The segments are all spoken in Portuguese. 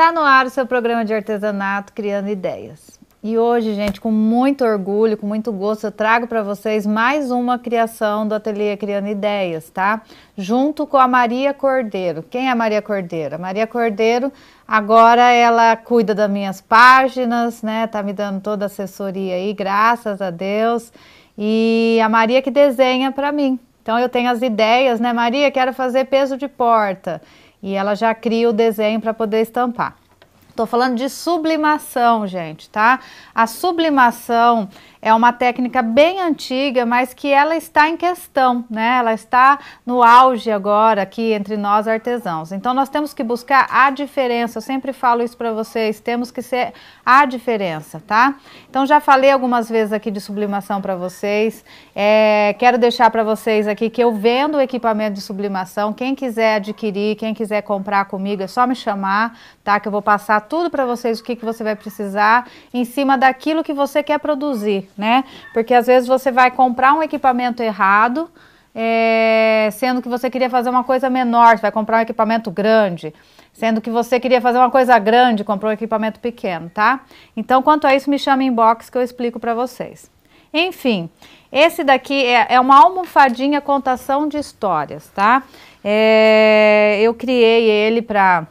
Está no ar o seu programa de artesanato Criando Ideias. E hoje, gente, com muito orgulho, com muito gosto, eu trago para vocês mais uma criação do Ateliê Criando Ideias, tá? Junto com a Maria Cordeiro. Quem é a Maria Cordeiro? A Maria Cordeiro agora ela cuida das minhas páginas, né? Tá me dando toda a assessoria aí, graças a Deus. E a Maria que desenha para mim. Então eu tenho as ideias, né, Maria? Quero fazer peso de porta e ela já cria o desenho para poder estampar. Estou falando de sublimação, gente, tá? A sublimação é uma técnica bem antiga, mas que ela está em questão, né? Ela está no auge agora aqui entre nós artesãos. Então nós temos que buscar a diferença. Eu sempre falo isso para vocês, temos que ser a diferença, tá? Então já falei algumas vezes aqui de sublimação para vocês. É, quero deixar para vocês aqui que eu vendo o equipamento de sublimação. Quem quiser adquirir, quem quiser comprar comigo, é só me chamar, tá? Que eu vou passar tudo para vocês o que, que você vai precisar em cima daquilo que você quer produzir né? Porque às vezes você vai comprar um equipamento errado, é, sendo que você queria fazer uma coisa menor, você vai comprar um equipamento grande, sendo que você queria fazer uma coisa grande, comprou um equipamento pequeno, tá? Então, quanto a isso, me chama inbox que eu explico para vocês. Enfim, esse daqui é, é, uma almofadinha contação de histórias, tá? É, eu criei ele para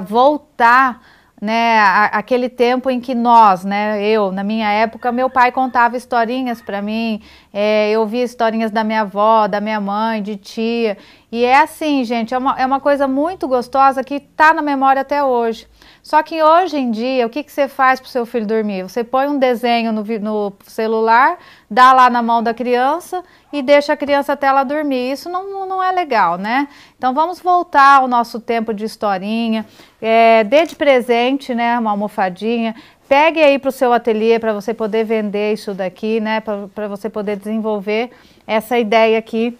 voltar né, aquele tempo em que nós, né, eu, na minha época, meu pai contava historinhas para mim é, eu via historinhas da minha avó, da minha mãe, de tia. E é assim, gente, é uma, é uma coisa muito gostosa que está na memória até hoje. Só que hoje em dia, o que, que você faz para o seu filho dormir? Você põe um desenho no, no, celular, dá lá na mão da criança e deixa a criança até ela dormir. Isso não, não é legal, né? Então vamos voltar ao nosso tempo de historinha. É, dê de presente, né? Uma almofadinha pegue aí para o seu ateliê para você poder vender isso daqui, né? Para você poder desenvolver essa ideia aqui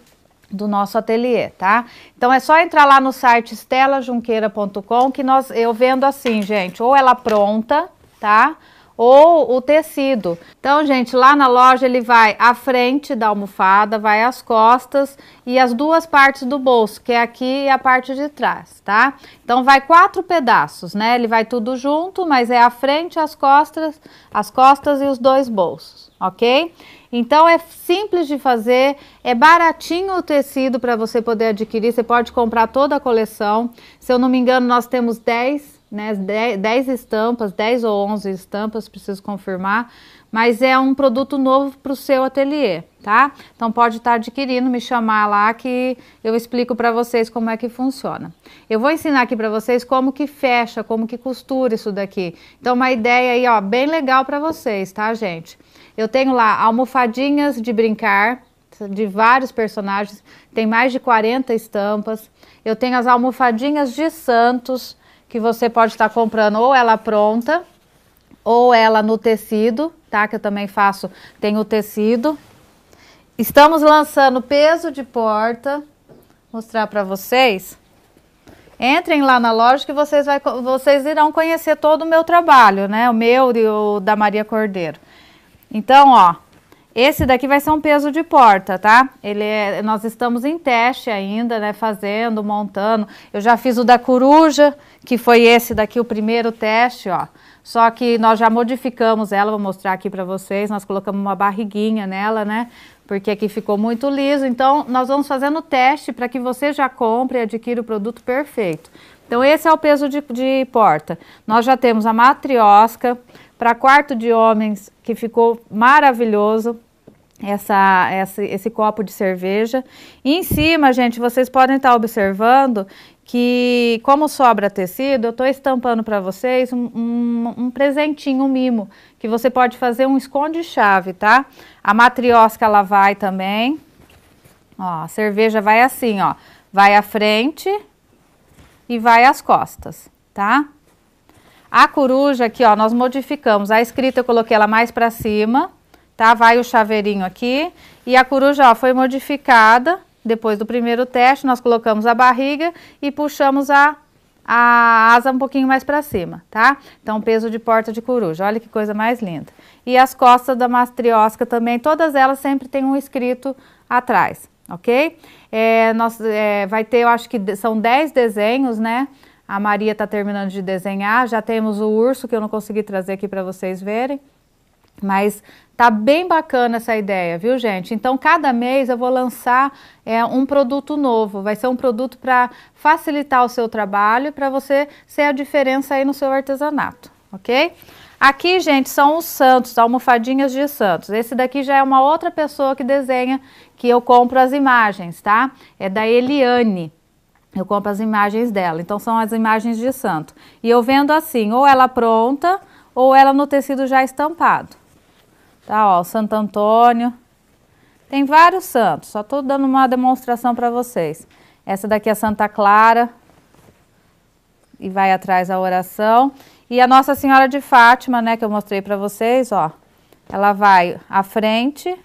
do nosso ateliê, tá? Então é só entrar lá no site estelajunqueira.com que nós eu vendo assim, gente, ou ela pronta, tá? ou o tecido. Então, gente, lá na loja ele vai à frente da almofada, vai às costas e as duas partes do bolso, que é aqui e a parte de trás, tá? Então vai quatro pedaços, né? Ele vai tudo junto, mas é a frente, as costas, as costas e os dois bolsos, OK? Então é simples de fazer, é baratinho o tecido para você poder adquirir, você pode comprar toda a coleção. Se eu não me engano, nós temos 10 né, 10 estampas, 10 ou 11 estampas, preciso confirmar, mas é um produto novo para o seu ateliê, tá? Então pode estar tá adquirindo, me chamar lá que eu explico para vocês como é que funciona. Eu vou ensinar aqui para vocês como que fecha, como que costura isso daqui. Então uma ideia aí, ó, bem legal para vocês, tá, gente? Eu tenho lá almofadinhas de brincar, de vários personagens, tem mais de 40 estampas. Eu tenho as almofadinhas de santos, que você pode estar comprando ou ela pronta ou ela no tecido, tá? Que eu também faço, tem o tecido. Estamos lançando peso de porta, mostrar para vocês. Entrem lá na loja que vocês, vai, vocês irão conhecer todo o meu trabalho, né? O meu e o da Maria Cordeiro. Então, ó, esse daqui vai ser um peso de porta, tá? Ele é, nós estamos em teste ainda, né, fazendo, montando. Eu já fiz o da coruja, que foi esse daqui o primeiro teste, ó. Só que nós já modificamos ela, vou mostrar aqui para vocês. Nós colocamos uma barriguinha nela, né? Porque aqui ficou muito liso. Então, nós vamos fazendo teste para que você já compre e adquira o produto perfeito. Então, esse é o peso de, de porta. Nós já temos a matriosca, para Quarto de Homens, que ficou maravilhoso. Essa, essa, esse copo de cerveja. E em cima, gente, vocês podem estar tá observando que, como sobra tecido, eu estou estampando para vocês um, um, um, presentinho, um mimo, que você pode fazer um esconde-chave, tá? A matriosca, ela vai também. Ó, a cerveja vai assim, ó. Vai à frente e vai às costas, tá? A coruja aqui, ó, nós modificamos. A escrita eu coloquei ela mais para cima, tá? Vai o chaveirinho aqui. E a coruja, ó, foi modificada. Depois do primeiro teste, nós colocamos a barriga e puxamos a, a asa um pouquinho mais para cima, tá? Então, peso de porta de coruja. Olha que coisa mais linda. E as costas da mastriosca também, todas elas sempre tem um escrito atrás, ok? É, nós, é, vai ter, eu acho que são 10 desenhos, né? A Maria está terminando de desenhar. Já temos o urso que eu não consegui trazer aqui para vocês verem. Mas tá bem bacana essa ideia, viu, gente? Então, cada mês eu vou lançar é, um produto novo. Vai ser um produto para facilitar o seu trabalho, para você ser a diferença aí no seu artesanato, ok? Aqui, gente, são os santos, almofadinhas de santos. Esse daqui já é uma outra pessoa que desenha, que eu compro as imagens, tá? É da Eliane. Eu compro as imagens dela. Então são as imagens de santo. E eu vendo assim, ou ela pronta, ou ela no tecido já estampado. Tá, ó, Santo Antônio. Tem vários santos, só tô dando uma demonstração para vocês. Essa daqui é Santa Clara. E vai atrás a oração. E a Nossa Senhora de Fátima, né, que eu mostrei para vocês, ó. Ela vai à frente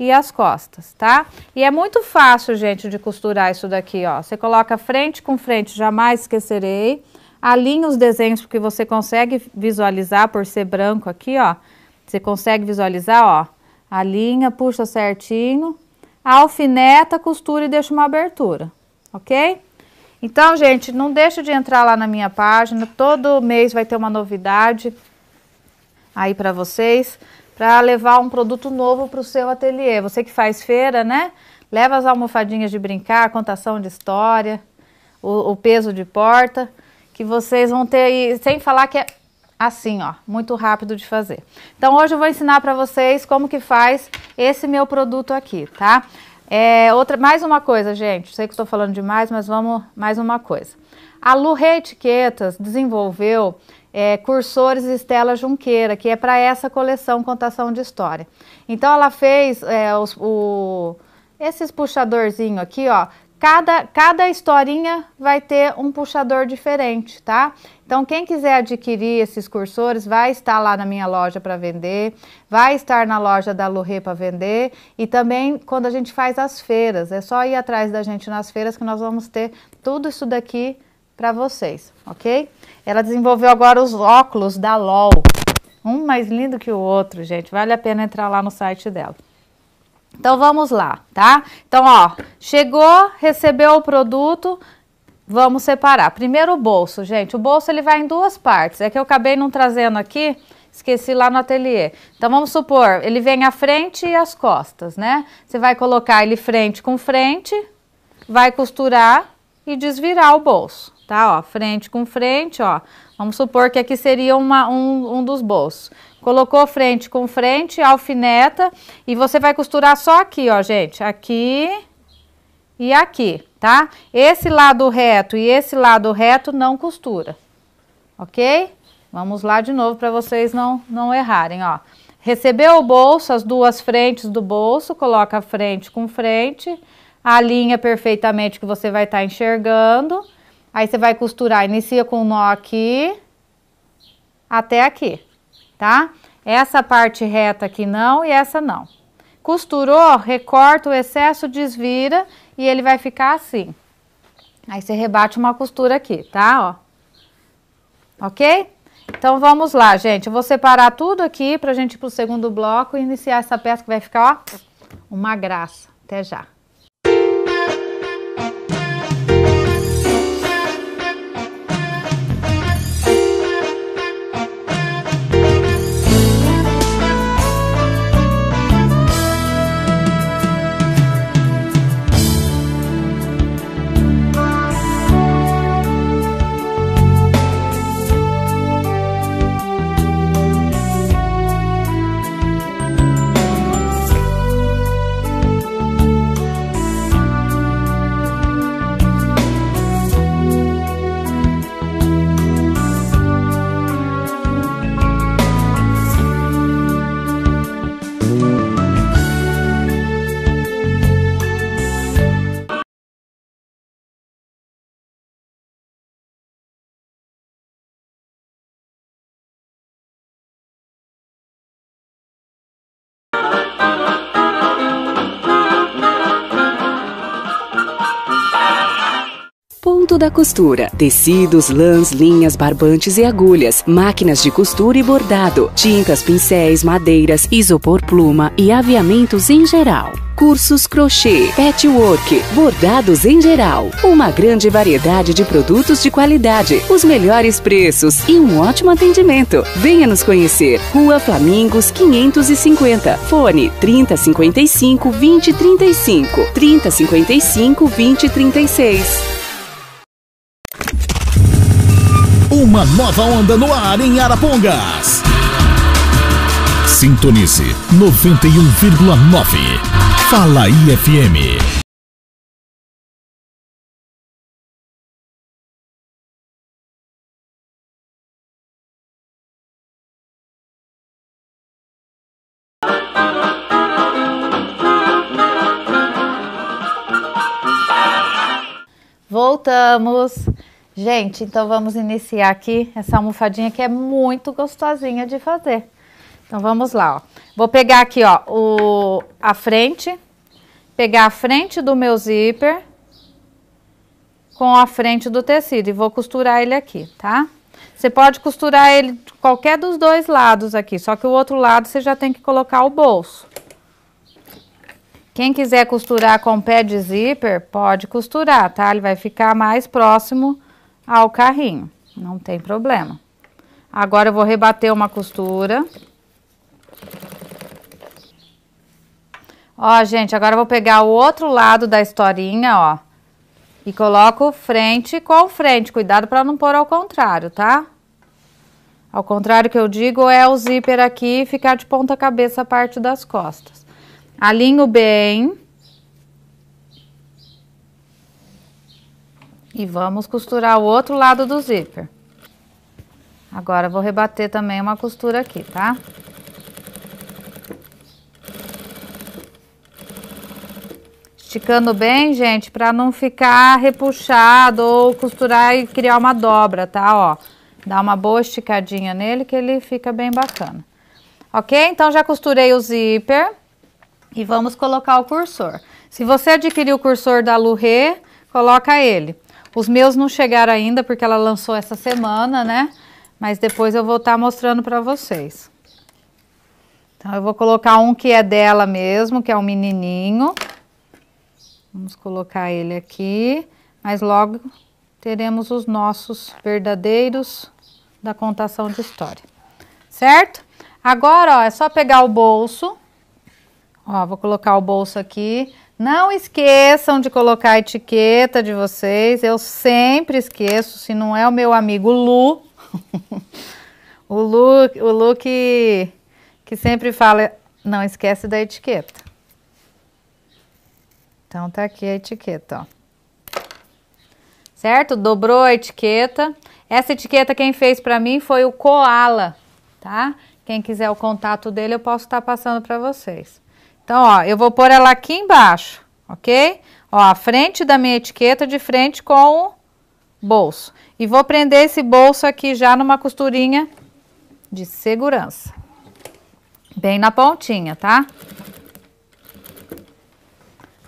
e as costas, tá? E é muito fácil, gente, de costurar isso daqui, ó. Você coloca frente com frente, jamais esquecerei. Alinha os desenhos porque você consegue visualizar por ser branco aqui, ó. Você consegue visualizar, ó. Alinha, puxa certinho. Alfineta, costura e deixa uma abertura, ok? Então, gente, não deixa de entrar lá na minha página. Todo mês vai ter uma novidade aí para vocês para levar um produto novo para o seu ateliê. Você que faz feira, né? Leva as almofadinhas de brincar, contação de história, o, o peso de porta, que vocês vão ter aí, sem falar que é assim, ó, muito rápido de fazer. Então hoje eu vou ensinar para vocês como que faz esse meu produto aqui, tá? É, outra, mais uma coisa, gente, sei que estou falando demais, mas vamos mais uma coisa. A Lu Etiquetas desenvolveu é, Cursores Estela Junqueira, que é para essa coleção Contação de História. Então ela fez é, os, o, esses puxadorzinho aqui, ó. Cada, cada historinha vai ter um puxador diferente, tá? Então, quem quiser adquirir esses cursores, vai estar lá na minha loja para vender, vai estar na loja da Lurê para vender e também quando a gente faz as feiras. É só ir atrás da gente nas feiras que nós vamos ter tudo isso daqui para vocês, ok? Ela desenvolveu agora os óculos da LOL. Um mais lindo que o outro, gente. Vale a pena entrar lá no site dela. Então vamos lá, tá? Então, ó, chegou, recebeu o produto, vamos separar. Primeiro o bolso, gente. O bolso ele vai em duas partes. É que eu acabei não trazendo aqui, esqueci lá no ateliê. Então vamos supor, ele vem a frente e as costas, né? Você vai colocar ele frente com frente, vai costurar e desvirar o bolso tá? Ó, frente com frente, ó. Vamos supor que aqui seria uma, um, um dos bolsos. Colocou frente com frente, alfineta, e você vai costurar só aqui, ó, gente. Aqui e aqui, tá? Esse lado reto e esse lado reto não costura, ok? Vamos lá de novo para vocês não, não errarem, ó. Recebeu o bolso, as duas frentes do bolso, coloca frente com frente, alinha perfeitamente que você vai estar tá enxergando, Aí você vai costurar, inicia com o nó aqui até aqui, tá? Essa parte reta aqui não e essa não. Costurou, recorta o excesso, desvira e ele vai ficar assim. Aí você rebate uma costura aqui, tá? Ó. Ok? Então vamos lá, gente. Eu vou separar tudo aqui pra gente ir pro segundo bloco e iniciar essa peça que vai ficar, ó, uma graça. Até já. Mundo da Costura. Tecidos, lãs, linhas, barbantes e agulhas, máquinas de costura e bordado, tintas, pincéis, madeiras, isopor pluma e aviamentos em geral cursos crochê, patchwork, bordados em geral. Uma grande variedade de produtos de qualidade, os melhores preços e um ótimo atendimento. Venha nos conhecer. Rua Flamingos 550. Fone 3055 2035. 3055 2036. Uma nova onda no ar em Arapongas. Sintonize 91,9. Fala IFM. Voltamos. Gente, então vamos iniciar aqui essa almofadinha que é muito gostosinha de fazer. Então vamos lá, ó. Vou pegar aqui, ó, o, a frente, pegar a frente do meu zíper com a frente do tecido e vou costurar ele aqui, tá? Você pode costurar ele qualquer dos dois lados aqui, só que o outro lado você já tem que colocar o bolso. Quem quiser costurar com pé de zíper, pode costurar, tá? Ele vai ficar mais próximo ao carrinho, não tem problema. Agora eu vou rebater uma costura. Ó, gente, agora eu vou pegar o outro lado da historinha, ó, e coloco frente com frente. Cuidado para não pôr ao contrário, tá? Ao contrário que eu digo é o zíper aqui ficar de ponta cabeça a parte das costas. Alinho bem. E vamos costurar o outro lado do zíper. Agora, vou rebater também uma costura aqui, tá? Esticando bem, gente, pra não ficar repuxado ou costurar e criar uma dobra, tá? Ó, dá uma boa esticadinha nele que ele fica bem bacana. Ok? Então, já costurei o zíper e vamos colocar o cursor. Se você adquirir o cursor da Lurê, coloca ele. Os meus não chegaram ainda porque ela lançou essa semana, né? Mas depois eu vou estar tá mostrando para vocês. Então eu vou colocar um que é dela mesmo, que é um menininho. Vamos colocar ele aqui, mas logo teremos os nossos verdadeiros da contação de história, certo? Agora, ó, é só pegar o bolso, ó, vou colocar o bolso aqui, não esqueçam de colocar a etiqueta de vocês. Eu sempre esqueço, se não é o meu amigo Lu. o Lu, o Lu que, que sempre fala, não esquece da etiqueta. Então tá aqui a etiqueta, ó. Certo? Dobrou a etiqueta. Essa etiqueta quem fez para mim foi o Koala, tá? Quem quiser o contato dele, eu posso estar tá passando para vocês. Então, ó, eu vou pôr ela aqui embaixo, ok? Ó, a frente da minha etiqueta de frente com o bolso. E vou prender esse bolso aqui já numa costurinha de segurança. Bem na pontinha, tá?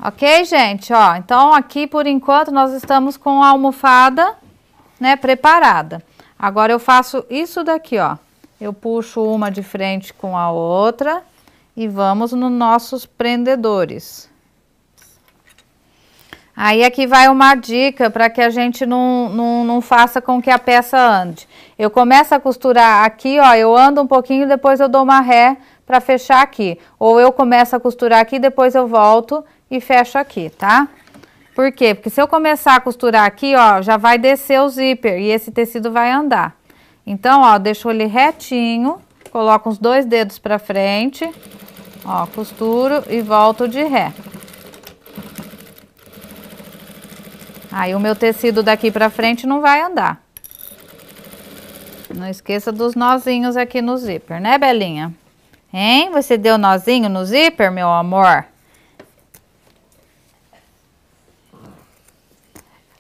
Ok, gente? Ó, então aqui por enquanto nós estamos com a almofada, né, preparada. Agora eu faço isso daqui, ó. Eu puxo uma de frente com a outra e vamos nos nossos prendedores. Aí aqui é vai uma dica para que a gente não, não, não faça com que a peça ande. Eu começo a costurar aqui, ó, eu ando um pouquinho, depois eu dou uma ré para fechar aqui. Ou eu começo a costurar aqui, depois eu volto e fecho aqui, tá? Por quê? Porque se eu começar a costurar aqui, ó, já vai descer o zíper e esse tecido vai andar. Então, ó, deixo ele retinho coloco os dois dedos para frente, ó, costuro e volto de ré. Aí o meu tecido daqui para frente não vai andar. Não esqueça dos nozinhos aqui no zíper, né, Belinha? Hein? Você deu nozinho no zíper, meu amor?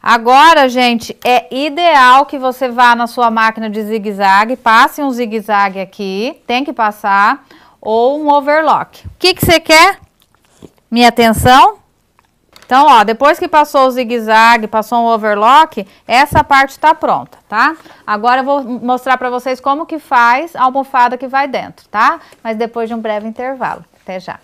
Agora, gente, é ideal que você vá na sua máquina de zigue-zague, passe um zigue-zague aqui, tem que passar, ou um overlock. O que, que você quer? Minha atenção? Então, ó, depois que passou o zigue-zague, passou um overlock, essa parte tá pronta, tá? Agora eu vou mostrar para vocês como que faz a almofada que vai dentro, tá? Mas depois de um breve intervalo. Até já.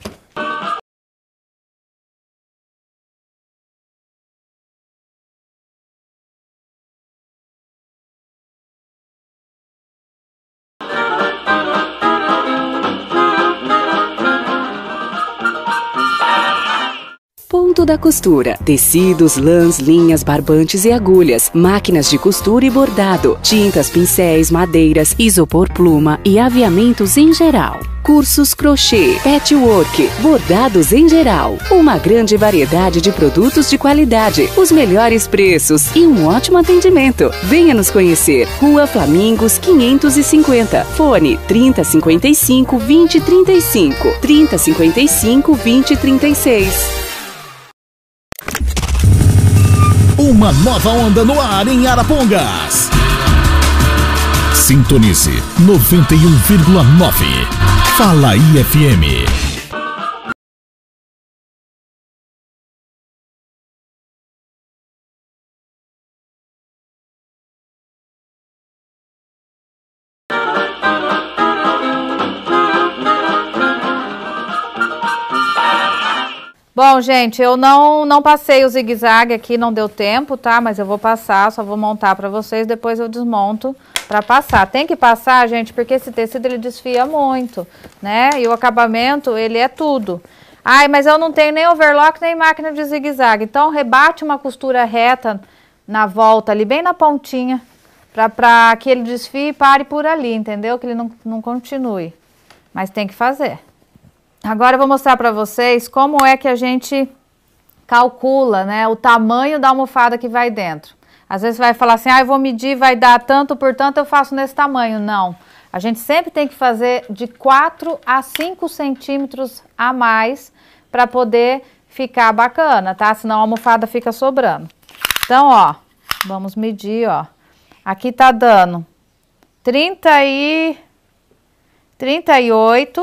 da costura. Tecidos, lãs, linhas, barbantes e agulhas, máquinas de costura e bordado, tintas, pincéis, madeiras, isopor pluma e aviamentos em geral cursos crochê, patchwork, bordados em geral. Uma grande variedade de produtos de qualidade, os melhores preços e um ótimo atendimento. Venha nos conhecer. Rua Flamingos 550. Fone 3055 2035. 3055 2036. Uma nova onda no ar em Arapongas. Sintonize 91,9. Fala IFM. Bom, gente, eu não, não passei o zigue-zague aqui, não deu tempo, tá? Mas eu vou passar, só vou montar pra vocês, depois eu desmonto pra passar. Tem que passar, gente, porque esse tecido ele desfia muito, né? E o acabamento, ele é tudo. Ai, mas eu não tenho nem overlock, nem máquina de zigue-zague. Então, rebate uma costura reta na volta ali, bem na pontinha, pra, pra que ele desfie e pare por ali, entendeu? Que ele não, não continue. Mas tem que fazer. Agora eu vou mostrar para vocês como é que a gente calcula né, o tamanho da almofada que vai dentro. Às vezes vai falar assim, ah, eu vou medir, vai dar tanto por tanto, eu faço nesse tamanho. Não. A gente sempre tem que fazer de 4 a 5 centímetros a mais para poder ficar bacana, tá? Senão a almofada fica sobrando. Então, ó, vamos medir, ó. Aqui tá dando 30 e... 38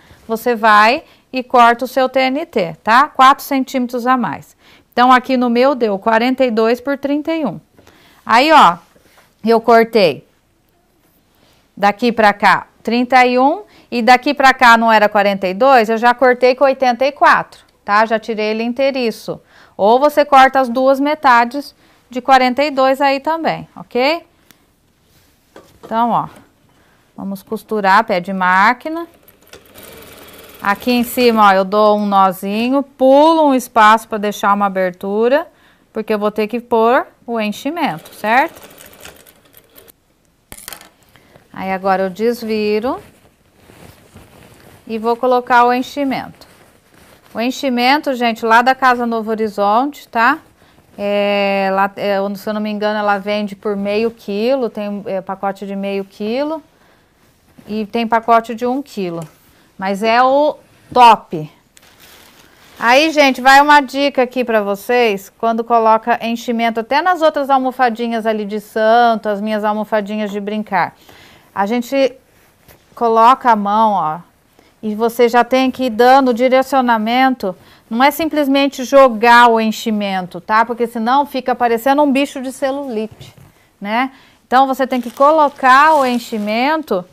você vai e corta o seu TNT, tá? 4 centímetros a mais. Então, aqui no meu deu 42 por 31. Aí, ó, eu cortei daqui pra cá 31 e daqui pra cá não era 42, eu já cortei com 84, tá? Já tirei ele inteiriço. Ou você corta as duas metades de 42 aí também, ok? Então, ó, vamos costurar pé de máquina. Aqui em cima, ó, eu dou um nozinho, pulo um espaço para deixar uma abertura, porque eu vou ter que pôr o enchimento, certo? Aí agora eu desviro e vou colocar o enchimento. O enchimento, gente, lá da Casa Novo Horizonte, tá? É, lá, é, se eu não me engano, ela vende por meio quilo, tem é, pacote de meio quilo e tem pacote de um quilo mas é o top. Aí, gente, vai uma dica aqui para vocês, quando coloca enchimento até nas outras almofadinhas ali de santo, as minhas almofadinhas de brincar. A gente coloca a mão, ó, e você já tem que ir dando direcionamento, não é simplesmente jogar o enchimento, tá? Porque senão fica parecendo um bicho de celulite, né? Então, você tem que colocar o enchimento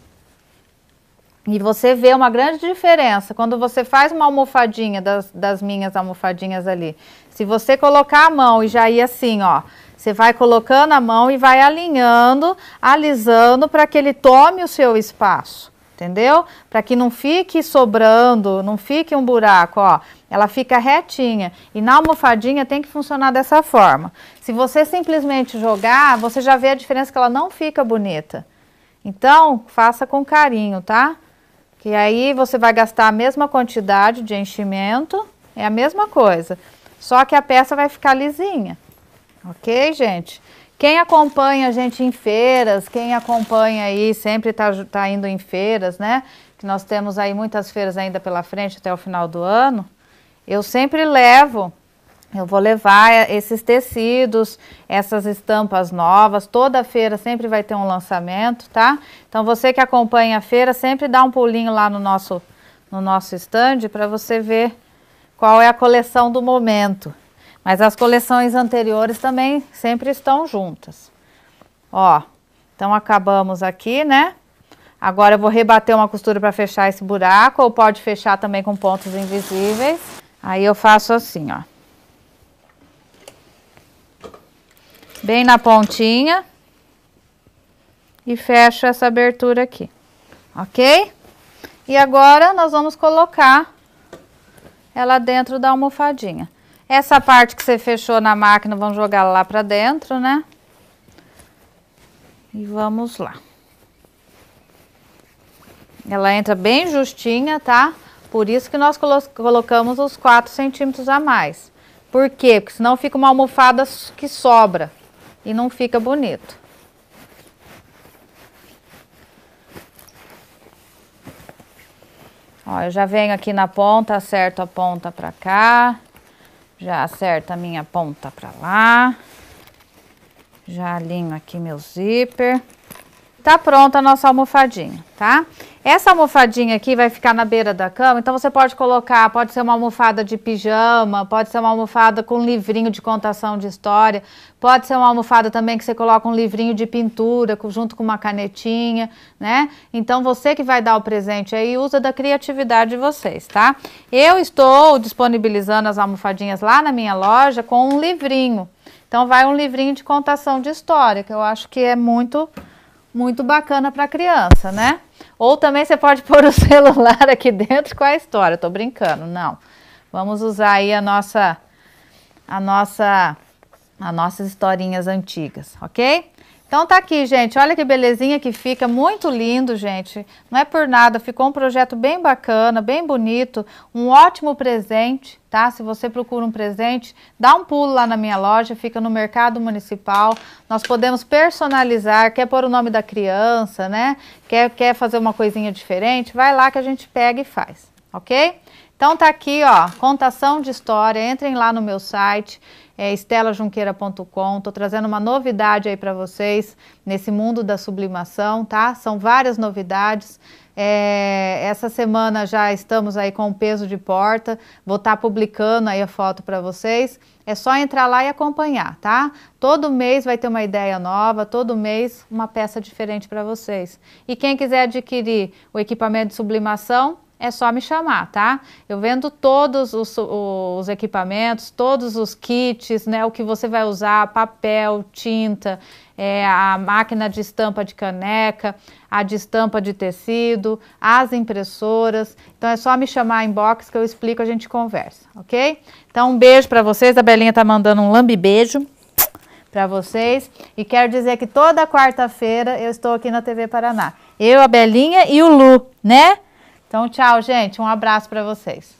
e você vê uma grande diferença quando você faz uma almofadinha das, das minhas almofadinhas ali. Se você colocar a mão e já ir assim, ó, você vai colocando a mão e vai alinhando, alisando para que ele tome o seu espaço entendeu? Para que não fique sobrando, não fique um buraco, ó. Ela fica retinha e na almofadinha tem que funcionar dessa forma. Se você simplesmente jogar, você já vê a diferença que ela não fica bonita. Então, faça com carinho, tá? E aí você vai gastar a mesma quantidade de enchimento, é a mesma coisa, só que a peça vai ficar lisinha, ok, gente? Quem acompanha a gente em feiras, quem acompanha aí, sempre está tá indo em feiras, né? Que nós temos aí muitas feiras ainda pela frente até o final do ano. Eu sempre levo eu vou levar eh, esses tecidos, essas estampas novas. Toda feira sempre vai ter um lançamento, tá? Então você que acompanha a feira, sempre dá um pulinho lá no nosso, no nosso stand para você ver qual é a coleção do momento. Mas as coleções anteriores também sempre estão juntas. Ó, então acabamos aqui, né? Agora eu vou rebater uma costura para fechar esse buraco, ou pode fechar também com pontos invisíveis. Aí eu faço assim, ó. bem na pontinha e fecho essa abertura aqui, ok? E agora nós vamos colocar ela dentro da almofadinha. Essa parte que você fechou na máquina, vamos jogar lá pra dentro, né? E vamos lá. Ela entra bem justinha, tá? Por isso que nós colocamos os 4 centímetros a mais. Por quê? Porque senão fica uma almofada que sobra e não fica bonito. Ó, eu já venho aqui na ponta, acerto a ponta pra cá, já acerto a minha ponta pra lá, já alinho aqui meu zíper. Tá pronta a nossa almofadinha, tá? Essa almofadinha aqui vai ficar na beira da cama, então você pode colocar, pode ser uma almofada de pijama, pode ser uma almofada com livrinho de contação de história, pode ser uma almofada também que você coloca um livrinho de pintura junto com uma canetinha, né? Então você que vai dar o presente aí, usa da criatividade de vocês, tá? Eu estou disponibilizando as almofadinhas lá na minha loja com um livrinho. Então vai um livrinho de contação de história, que eu acho que é muito muito bacana para criança, né? Ou também você pode pôr o celular aqui dentro com a história. Tô brincando, não. Vamos usar aí a nossa a nossa as nossas historinhas antigas, OK? Então tá aqui, gente. Olha que belezinha que fica, muito lindo, gente. Não é por nada, ficou um projeto bem bacana, bem bonito, um ótimo presente, tá? Se você procura um presente, dá um pulo lá na minha loja, fica no Mercado Municipal. Nós podemos personalizar, quer pôr o nome da criança, né? Quer, quer fazer uma coisinha diferente? Vai lá que a gente pega e faz, ok? Então tá aqui, ó, contação de história. Entrem lá no meu site, é estelajunqueira.com. Tô trazendo uma novidade aí para vocês nesse mundo da sublimação, tá? São várias novidades. É, essa semana já estamos aí com o peso de porta, vou estar tá publicando aí a foto para vocês. É só entrar lá e acompanhar, tá? Todo mês vai ter uma ideia nova, todo mês uma peça diferente para vocês. E quem quiser adquirir o equipamento de sublimação, é só me chamar, tá? Eu vendo todos os, os, equipamentos, todos os kits, né? O que você vai usar, papel, tinta, é, a máquina de estampa de caneca, a de estampa de tecido, as impressoras. Então é só me chamar inbox que eu explico, a gente conversa, ok? Então um beijo para vocês. A Belinha tá mandando um lambe beijo para vocês e quero dizer que toda quarta-feira eu estou aqui na TV Paraná. Eu, a Belinha e o Lu, né? Então, tchau, gente. Um abraço para vocês.